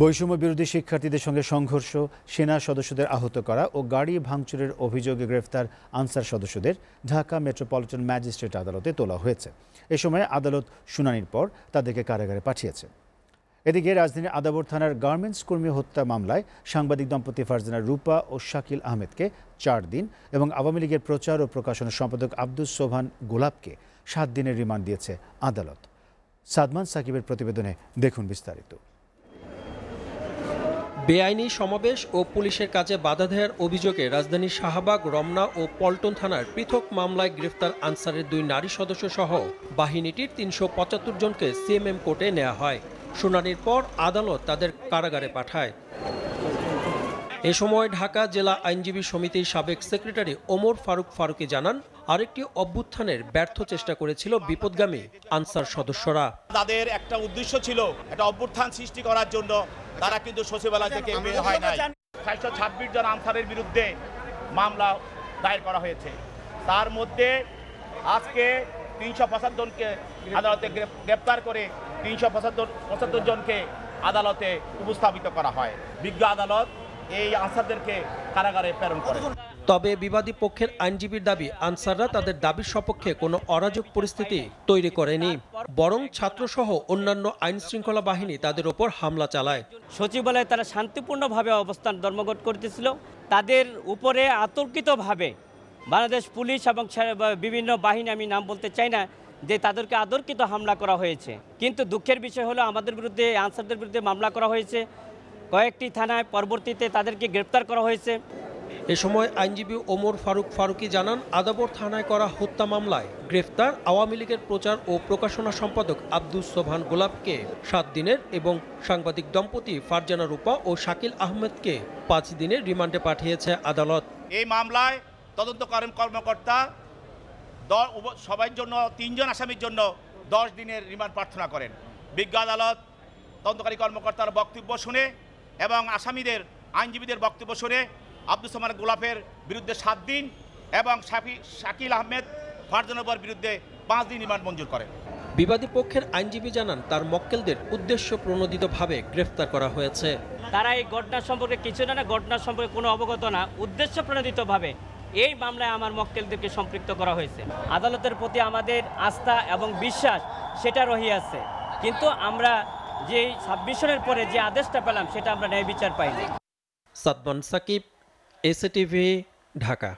বৈষম্য বিরোধী শিক্ষার্থীদের সঙ্গে সংঘর্ষ সেনা সদস্যদের আহত করা ও গাড়ি ভাঙচুরের অভিযোগে গ্রেফতার আনসার সদস্যদের ঢাকা মেট্রোপলিটন ম্যাজিস্ট্রেট আদালতে তোলা হয়েছে এ সময় আদালত শুনানির পর তাদেরকে কারাগারে পাঠিয়েছে এদিকে রাজধানীর আদাবর থানার গার্মেন্টস কর্মী হত্যা মামলায় সাংবাদিক দম্পতি ফারজানা রূপা ও শাকিল আহমেদকে চার দিন এবং আওয়ামী লীগের প্রচার ও প্রকাশনা সম্পাদক আব্দুস সোভান গোলাপকে সাত দিনের রিমান্ড দিয়েছে আদালত সাদমান সাকিবের প্রতিবেদনে দেখুন বিস্তারিত বেআইনি সমাবেশ ও পুলিশের কাজে বাধা দেওয়ার অভিযোগে রাজধানীর শাহবাগ রমনা ও পল্টন থানার পৃথক মামলায় গ্রেফতার আনসারের দুই নারী সদস্য সহ বাহিনীটির তিনশো পঁচাত্তর জনকে সিএমএম কোর্টে নেওয়া হয় শুনানির পর আদালত তাদের কারাগারে পাঠায় এ সময় ঢাকা জেলা আইনজীবী সমিতির সাবেক সেক্রেটারি ওমর ফারুক ফারুকি জানান আরেকটি অভ্যুত্থানের ব্যর্থ চেষ্টা করেছিল বিপদগামী আনসার সদস্যরা তাদের একটা উদ্দেশ্য ছিল একটা অভ্যুত্থান সৃষ্টি করার জন্য তারা কিন্তু সচিবালয় থেকে বের হয় নাই চারশো ছাব্বিশ জন আনসারের বিরুদ্ধে মামলা দায়ের করা হয়েছে তার মধ্যে আজকে তিনশো জনকে আদালতে গ্রেপ্তার করে তিনশো পঁচাত্তর পঁচাত্তর জনকে আদালতে উপস্থাপিত করা হয় বিজ্ঞ আদালত এই আনসারদেরকে কারাগারে প্রেরণ করে তবে বিবাদী পক্ষের আইনজীবীর দাবি আনসাররা তাদের দাবির সপক্ষে কোনো অরাজক পরিস্থিতি তৈরি করেনি বরং ছাত্রসহ অন্যান্য আইন শৃঙ্খলা বাহিনী তাদের ওপর হামলা চালায় সচিবালয়ে তারা শান্তিপূর্ণভাবে অবস্থান ধর্মঘট করতেছিল তাদের উপরে আতঙ্কিতভাবে বাংলাদেশ পুলিশ এবং বিভিন্ন বাহিনী আমি নাম বলতে চাই না যে তাদেরকে আদর্কিত হামলা করা হয়েছে কিন্তু দুঃখের বিষয় হলো আমাদের বিরুদ্ধে আনসারদের বিরুদ্ধে মামলা করা হয়েছে কয়েকটি থানায় পরবর্তীতে তাদেরকে গ্রেপ্তার করা হয়েছে এ সময় আইনজীবী ওমর ফারুক ফারুকি জানান আদাবর থানায় করা হত্যা মামলায় গ্রেফতার আওয়ামী লীগের প্রচার ও প্রকাশনা সম্পাদক আব্দুস সোভান গোলাপকে সাত দিনের এবং সাংবাদিক দম্পতি ফারজানা রূপা ও শাকিল আহমেদকে পাঁচ দিনের রিমান্ডে পাঠিয়েছে আদালত এই মামলায় তদন্তকারী কর্মকর্তা সবাই জন্য তিনজন আসামির জন্য দশ দিনের রিমান্ড প্রার্থনা করেন বিজ্ঞ আদালত তদন্তকারী কর্মকর্তার বক্তব্য শুনে এবং আসামিদের আইনজীবীদের বক্তব্য শুনে আব্দুল সামান গোলাপের বিরুদ্ধে সাত দিন এবং শাফি শাকিল আহমেদ ফারজানবার বিরুদ্ধে পাঁচ দিন রিমান্ড মঞ্জুর করেন বিবাদী পক্ষের আইনজীবী জানান তার মক্কেলদের উদ্দেশ্য প্রণোদিতভাবে গ্রেফতার করা হয়েছে তারা এই ঘটনা সম্পর্কে কিছু না না ঘটনা সম্পর্কে কোনো অবগত না উদ্দেশ্য প্রণোদিতভাবে এই মামলায় আমার মক্কেলদেরকে সম্পৃক্ত করা হয়েছে আদালতের প্রতি আমাদের আস্থা এবং বিশ্বাস সেটা রহিয়াছে কিন্তু আমরা যে সাবমিশনের পরে যে আদেশটা পেলাম সেটা আমরা ন্যায় বিচার পাইনি সাদমান সাকিব एस टी ढाका